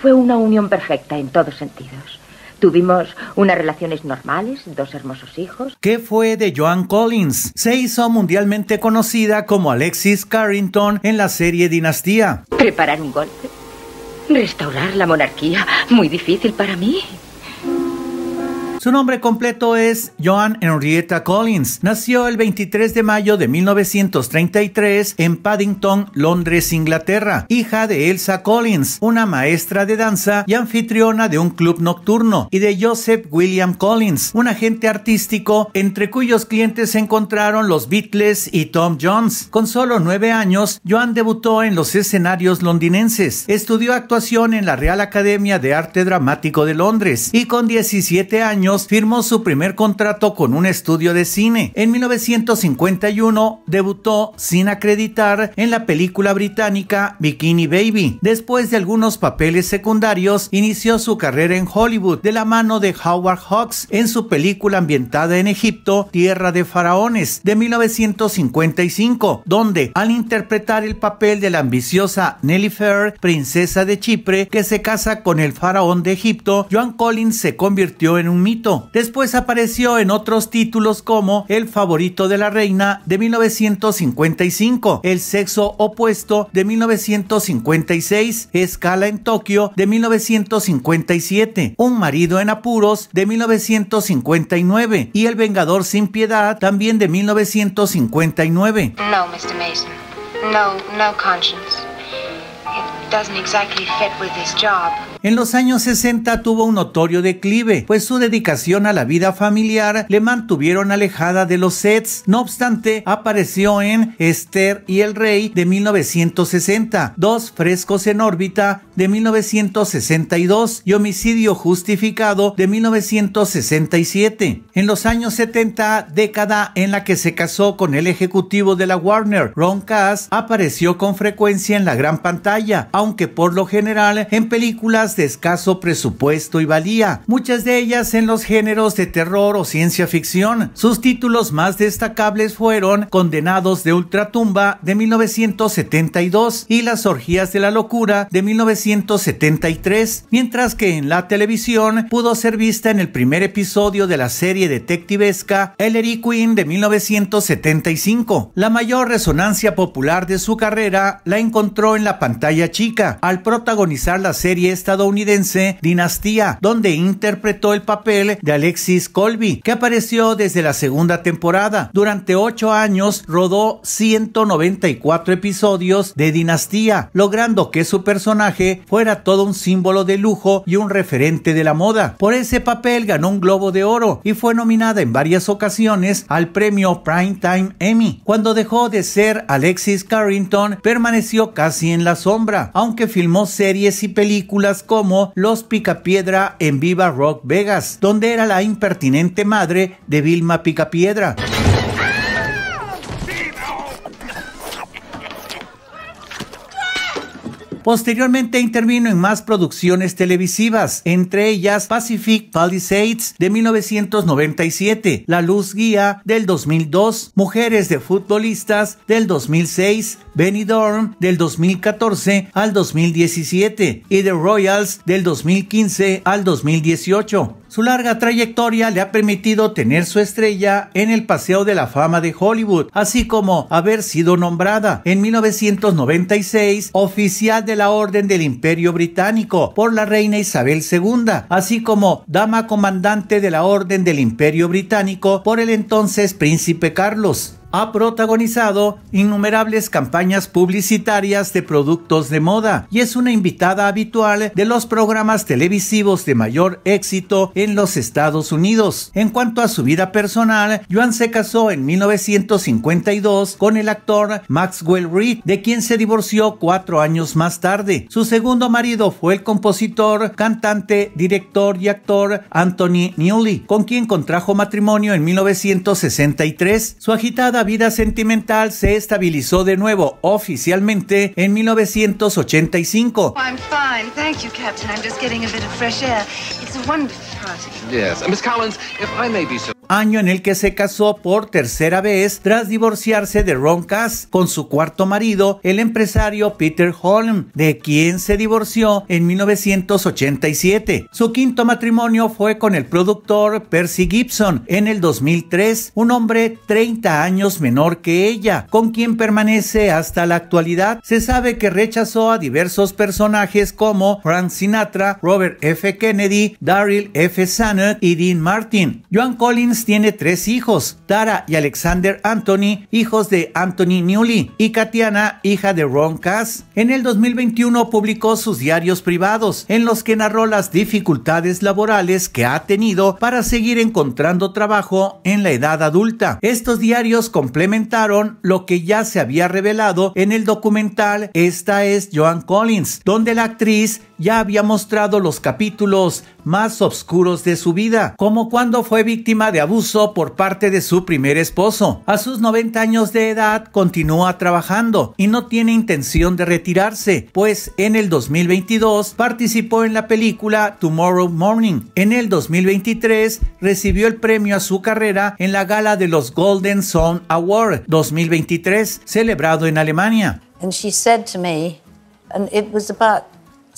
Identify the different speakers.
Speaker 1: Fue una unión perfecta en todos sentidos. Tuvimos unas relaciones normales, dos hermosos hijos. ¿Qué fue de Joan Collins? Se hizo mundialmente conocida como Alexis Carrington en la serie Dinastía. Preparar un golpe. Restaurar la monarquía. Muy difícil para mí. Su nombre completo es Joan Henrietta Collins. Nació el 23 de mayo de 1933 en Paddington, Londres, Inglaterra, hija de Elsa Collins, una maestra de danza y anfitriona de un club nocturno, y de Joseph William Collins, un agente artístico entre cuyos clientes se encontraron los Beatles y Tom Jones. Con solo nueve años, Joan debutó en los escenarios londinenses. Estudió actuación en la Real Academia de Arte Dramático de Londres y con 17 años firmó su primer contrato con un estudio de cine. En 1951 debutó sin acreditar en la película británica Bikini Baby. Después de algunos papeles secundarios, inició su carrera en Hollywood de la mano de Howard Hawks en su película ambientada en Egipto, Tierra de Faraones, de 1955, donde al interpretar el papel de la ambiciosa Nelly Fair, princesa de Chipre, que se casa con el faraón de Egipto, Joan Collins se convirtió en un mito Después apareció en otros títulos como El favorito de la reina de 1955, El sexo opuesto de 1956, Escala en Tokio de 1957, Un marido en apuros de 1959 y El vengador sin piedad también de 1959. No, Mr. Mason. No, no conscience. doesn't exactly en los años 60 tuvo un notorio declive, pues su dedicación a la vida familiar le mantuvieron alejada de los sets. No obstante, apareció en Esther y el Rey de 1960, dos frescos en órbita de 1962 y Homicidio Justificado de 1967. En los años 70, década en la que se casó con el ejecutivo de la Warner, Ron Cass, apareció con frecuencia en la gran pantalla, aunque por lo general en películas de escaso presupuesto y valía, muchas de ellas en los géneros de terror o ciencia ficción. Sus títulos más destacables fueron Condenados de Ultratumba de 1972 y Las Orgías de la Locura de 1973, mientras que en la televisión pudo ser vista en el primer episodio de la serie detectivesca Ellery Queen de 1975. La mayor resonancia popular de su carrera la encontró en la pantalla chica, al protagonizar la serie estadounidense estadounidense Dinastía, donde interpretó el papel de Alexis Colby, que apareció desde la segunda temporada. Durante ocho años rodó 194 episodios de Dinastía, logrando que su personaje fuera todo un símbolo de lujo y un referente de la moda. Por ese papel ganó un Globo de Oro y fue nominada en varias ocasiones al premio Primetime Emmy. Cuando dejó de ser Alexis Carrington, permaneció casi en la sombra, aunque filmó series y películas como Los Picapiedra en Viva Rock Vegas, donde era la impertinente madre de Vilma Picapiedra. Posteriormente intervino en más producciones televisivas, entre ellas Pacific Palisades de 1997, La Luz Guía del 2002, Mujeres de Futbolistas del 2006, Benidorm del 2014 al 2017 y The Royals del 2015 al 2018. Su larga trayectoria le ha permitido tener su estrella en el Paseo de la Fama de Hollywood, así como haber sido nombrada en 1996 oficial de la Orden del Imperio Británico por la reina Isabel II, así como dama comandante de la Orden del Imperio Británico por el entonces príncipe Carlos ha protagonizado innumerables campañas publicitarias de productos de moda y es una invitada habitual de los programas televisivos de mayor éxito en los Estados Unidos. En cuanto a su vida personal, Joan se casó en 1952 con el actor Maxwell Reed, de quien se divorció cuatro años más tarde. Su segundo marido fue el compositor, cantante, director y actor Anthony Newley, con quien contrajo matrimonio en 1963. Su agitada la vida sentimental se estabilizó de nuevo oficialmente en 1985 año en el que se casó por tercera vez tras divorciarse de Ron Cass con su cuarto marido, el empresario Peter Holm, de quien se divorció en 1987. Su quinto matrimonio fue con el productor Percy Gibson en el 2003, un hombre 30 años menor que ella, con quien permanece hasta la actualidad. Se sabe que rechazó a diversos personajes como Frank Sinatra, Robert F. Kennedy, Daryl F. Zanuck y Dean Martin. Joan Collins tiene tres hijos, Tara y Alexander Anthony, hijos de Anthony Newley, y Katiana, hija de Ron Cass. En el 2021 publicó sus diarios privados, en los que narró las dificultades laborales que ha tenido para seguir encontrando trabajo en la edad adulta. Estos diarios complementaron lo que ya se había revelado en el documental Esta es Joan Collins, donde la actriz ya había mostrado los capítulos más oscuros de su vida, como cuando fue víctima de abuso por parte de su primer esposo. A sus 90 años de edad continúa trabajando y no tiene intención de retirarse, pues en el 2022 participó en la película Tomorrow Morning. En el 2023 recibió el premio a su carrera en la gala de los Golden sun Award 2023, celebrado en Alemania.